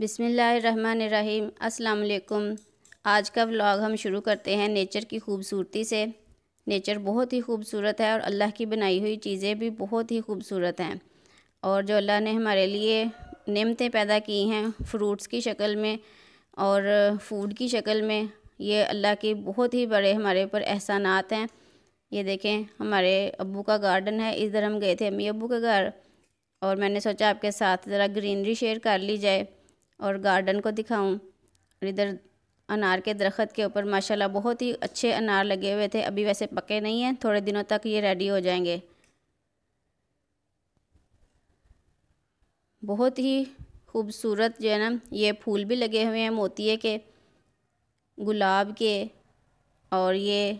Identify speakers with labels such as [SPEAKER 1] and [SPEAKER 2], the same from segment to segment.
[SPEAKER 1] बिसमीम् असलकुम आज का व्लॉग हम शुरू करते हैं नेचर की खूबसूरती से नेचर बहुत ही खूबसूरत है और अल्लाह की बनाई हुई चीज़ें भी बहुत ही खूबसूरत हैं और जो अल्लाह ने हमारे लिए नमतें पैदा की हैं फ्रूट्स की शक्ल में और फूड की शक्ल में ये अल्लाह के बहुत ही बड़े हमारे ऊपर एहसानात हैं ये देखें हमारे अबू का गार्डन है इधर हम गए थे अम्मी अबू के घर और मैंने सोचा आपके साथ ज़रा ग्रीनरी शेयर कर ली जाए और गार्डन को दिखाऊं और इधर अनार के दरख्त के ऊपर माशाल्लाह बहुत ही अच्छे अनार लगे हुए थे अभी वैसे पके नहीं हैं थोड़े दिनों तक ये रेडी हो जाएंगे बहुत ही खूबसूरत जो है ना ये फूल भी लगे हुए हैं मोती के गुलाब के और ये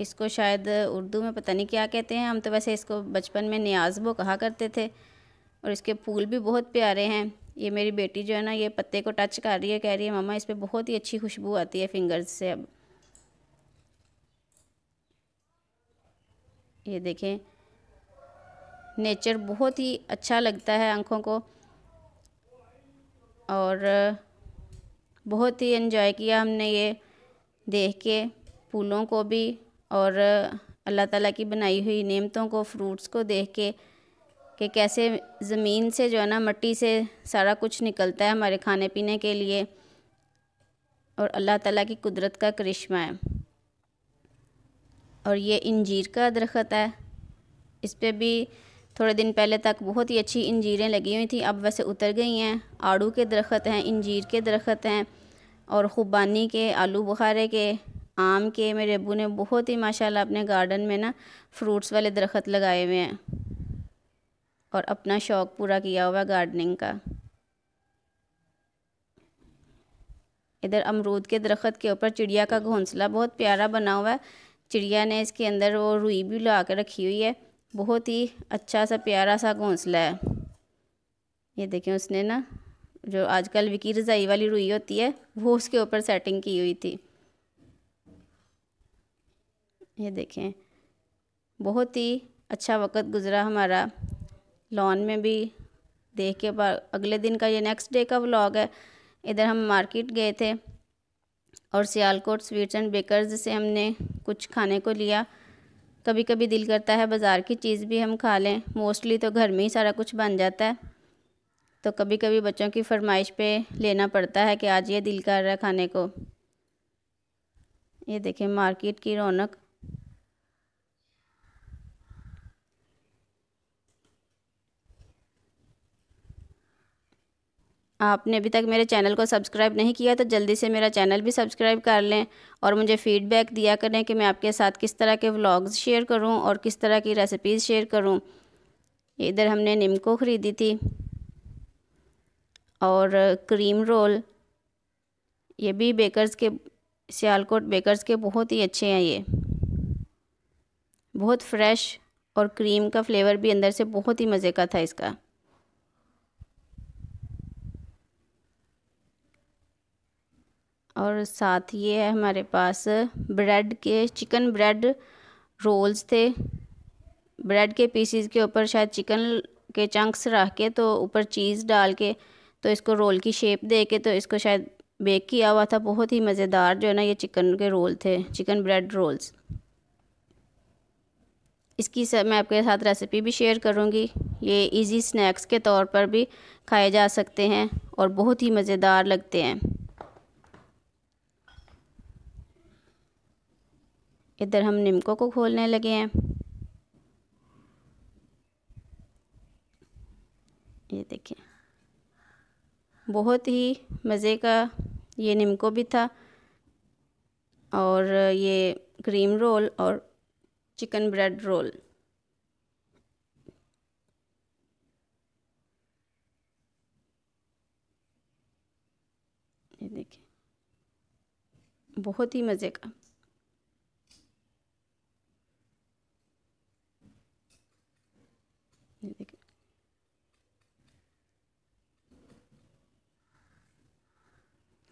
[SPEAKER 1] इसको शायद उर्दू में पता नहीं क्या कहते हैं हम तो वैसे इसको बचपन में न्याज वो कहा करते थे और इसके फूल भी बहुत प्यारे हैं ये मेरी बेटी जो है ना ये पत्ते को टच कर रही है कह रही है मम्मा इस पर बहुत ही अच्छी खुशबू आती है फिंगर्स से अब ये देखें नेचर बहुत ही अच्छा लगता है आँखों को और बहुत ही इन्जॉय किया हमने ये देख के फूलों को भी और अल्लाह ताला की बनाई हुई नेमतों को फ्रूट्स को देख के कि कैसे ज़मीन से जो है ना मट्टी से सारा कुछ निकलता है हमारे खाने पीने के लिए और अल्लाह ताला की कुदरत का करिश्मा है और ये इंजीर का दरख्त है इस पर भी थोड़े दिन पहले तक बहुत ही अच्छी इंजीरें लगी हुई थी अब वैसे उतर गई हैं आड़ू के दरख्त हैं इंजीर के दरख्त हैं और ख़ुबानी के आलू बुखारे के आम के मेरे अबू ने बहुत ही माशाल्लाह अपने गार्डन में ना फ्रूट्स वाले दरख्त लगाए हुए हैं और अपना शौक़ पूरा किया हुआ गार्डनिंग का इधर अमरूद के दरख्त के ऊपर चिड़िया का घोंसला बहुत प्यारा बना हुआ है चिड़िया ने इसके अंदर वो रुई भी ला कर रखी हुई है बहुत ही अच्छा सा प्यारा सा घोंसला है ये देखें उसने ना जो आजकल विकी रजाई वाली रुई होती है वो उसके ऊपर सेटिंग की हुई थी ये देखें बहुत ही अच्छा वक्त गुज़रा हमारा लॉन में भी देख के अगले दिन का ये नेक्स्ट डे का व्लॉग है इधर हम मार्केट गए थे और सियालकोट स्वीट्स एंड बेकर्स से हमने कुछ खाने को लिया कभी कभी दिल करता है बाज़ार की चीज़ भी हम खा लें मोस्टली तो घर में ही सारा कुछ बन जाता है तो कभी कभी बच्चों की फरमाइश पे लेना पड़ता है कि आज ये दिल कर रहा है खाने को ये देखें मार्केट की रौनक आपने अभी तक मेरे चैनल को सब्सक्राइब नहीं किया तो जल्दी से मेरा चैनल भी सब्सक्राइब कर लें और मुझे फ़ीडबैक दिया करें कि मैं आपके साथ किस तरह के व्लॉग्स शेयर करूं और किस तरह की रेसिपीज़ शेयर करूं इधर हमने निमको ख़रीदी थी और क्रीम रोल ये भी बेकर्स के सियालकोट बेकर्स के बहुत ही अच्छे हैं ये बहुत फ्रेश और क्रीम का फ्लेवर भी अंदर से बहुत ही मज़े का था इसका और साथ ये है हमारे पास ब्रेड के चिकन ब्रेड रोल्स थे ब्रेड के पीसीज के ऊपर शायद चिकन के चंक्स रख के तो ऊपर चीज़ डाल के तो इसको रोल की शेप दे के तो इसको शायद बेक किया हुआ था बहुत ही मज़ेदार जो है ना ये चिकन के रोल थे चिकन ब्रेड रोल्स इसकी सब मैं आपके साथ रेसिपी भी शेयर करूँगी ये इजी स्नैक्स के तौर पर भी खाए जा सकते हैं और बहुत ही मज़ेदार लगते हैं इधर हम निमको को खोलने लगे हैं ये देखिए बहुत ही मज़े का ये निमको भी था और ये क्रीम रोल और चिकन ब्रेड रोल ये देखिए बहुत ही मज़े का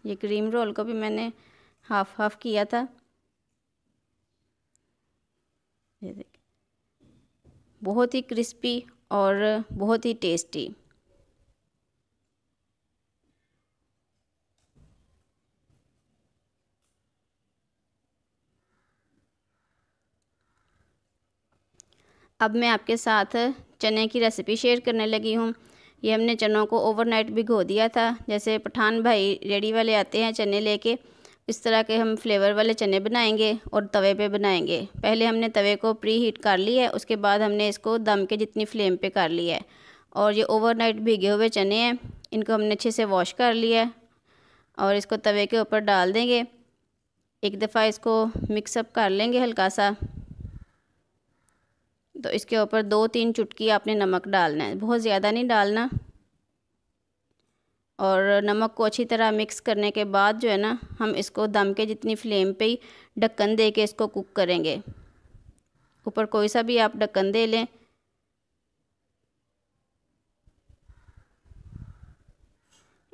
[SPEAKER 1] ये क्रीम रोल को भी मैंने हाफ हाफ किया था ये देखिए बहुत ही क्रिस्पी और बहुत ही टेस्टी अब मैं आपके साथ चने की रेसिपी शेयर करने लगी हूँ ये हमने चनों को ओवरनाइट भिगो दिया था जैसे पठान भाई रेडी वाले आते हैं चने लेके इस तरह के हम फ्लेवर वाले चने बनाएंगे और तवे पे बनाएंगे पहले हमने तवे को प्री हीट कर ली है उसके बाद हमने इसको दम के जितनी फ्लेम पे कर लिया है और ये ओवरनाइट भीगे हुए चने हैं इनको हमने अच्छे से वॉश कर लिया है और इसको तवे के ऊपर डाल देंगे एक दफ़ा इसको मिक्सअप कर लेंगे हल्का सा तो इसके ऊपर दो तीन चुटकी आपने नमक डालना है बहुत ज़्यादा नहीं डालना और नमक को अच्छी तरह मिक्स करने के बाद जो है ना हम इसको दम के जितनी फ्लेम पे ही ढक्कन दे के इसको कुक करेंगे ऊपर कोई सा भी आप ढक्कन दे लें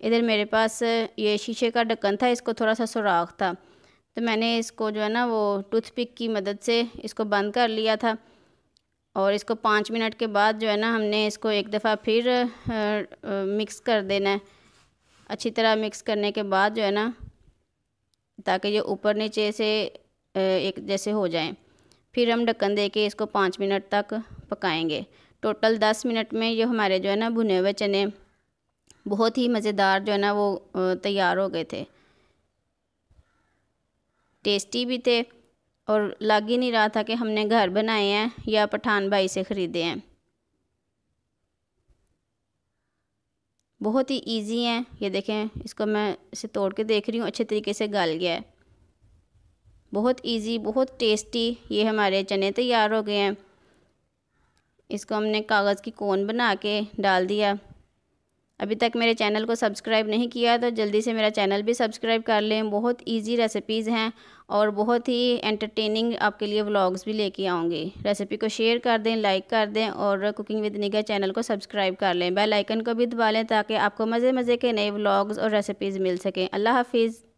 [SPEAKER 1] इधर मेरे पास ये शीशे का ढक्कन था इसको थोड़ा सा सुराख था तो मैंने इसको जो है ना वो टूथपिक की मदद से इसको बंद कर लिया था और इसको पाँच मिनट के बाद जो है ना हमने इसको एक दफ़ा फिर आ, आ, मिक्स कर देना है अच्छी तरह मिक्स करने के बाद जो है ना ताकि ये ऊपर नीचे से एक जैसे हो जाए फिर हम ढक्कन दे के इसको पाँच मिनट तक पकाएंगे टोटल दस मिनट में ये हमारे जो है ना भुने हुए चने बहुत ही मज़ेदार जो है ना वो तैयार हो गए थे टेस्टी भी थे और लग ही नहीं रहा था कि हमने घर बनाए हैं या पठान भाई से ख़रीदे हैं बहुत ही इजी हैं ये देखें इसको मैं इसे तोड़ के देख रही हूँ अच्छे तरीके से गल गया है बहुत इजी बहुत टेस्टी ये हमारे चने तैयार हो गए हैं इसको हमने कागज़ की कोन बना के डाल दिया अभी तक मेरे चैनल को सब्सक्राइब नहीं किया तो जल्दी से मेरा चैनल भी सब्सक्राइब कर लें बहुत इजी रेसिपीज़ हैं और बहुत ही एंटरटेनिंग आपके लिए व्लॉग्स भी लेके आऊँगी रेसिपी को शेयर कर दें लाइक कर दें और कुकिंग विद निगा चैनल को सब्सक्राइब कर लें बेल आइकन को भी दबा लें ताकि आपको मज़े मज़े के नए व्लॉग्स और रेसिपीज़ मिल सकें अल्लाह हाफिज़